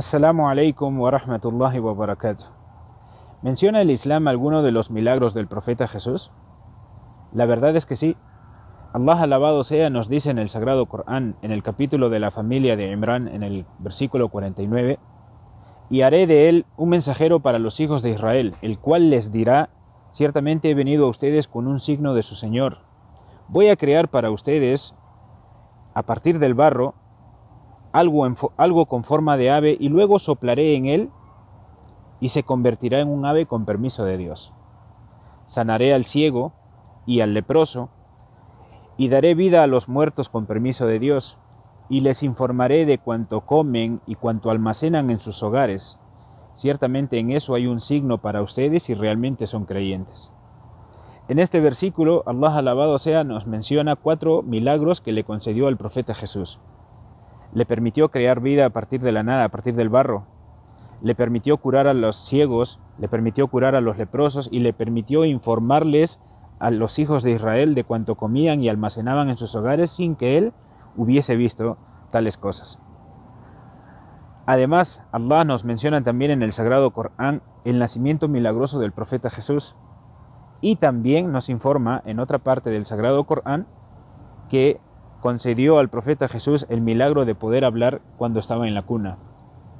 As-salamu alaykum wa rahmatullahi wa barakatuh. ¿Menciona el Islam alguno de los milagros del profeta Jesús? La verdad es que sí. Allah alabado sea nos dice en el Sagrado Corán, en el capítulo de la familia de Imran, en el versículo 49, y haré de él un mensajero para los hijos de Israel, el cual les dirá, ciertamente he venido a ustedes con un signo de su Señor. Voy a crear para ustedes, a partir del barro, algo, con forma de ave y luego soplaré en él y se convertirá en un ave con permiso de Dios. Sanaré al ciego y al leproso y daré vida a los muertos con permiso de Dios y les informaré de cuanto comen y cuanto almacenan en sus hogares. Ciertamente en eso hay un signo para ustedes si realmente son creyentes. En este versículo, Allah alabado sea, nos menciona cuatro milagros que le concedió al profeta Jesús le permitió crear vida a partir de la nada, a partir del barro, le permitió curar a los ciegos, le permitió curar a los leprosos y le permitió informarles a los hijos de Israel de cuanto comían y almacenaban en sus hogares sin que él hubiese visto tales cosas. Además, Allah nos menciona también en el Sagrado Corán el nacimiento milagroso del profeta Jesús y también nos informa en otra parte del Sagrado Corán que concedió al profeta Jesús el milagro de poder hablar cuando estaba en la cuna.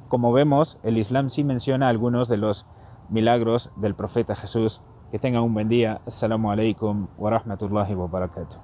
Como vemos, el Islam sí menciona algunos de los milagros del profeta Jesús. Que tenga un buen día. Assalamu alaikum wa rahmatullahi wa barakatuh.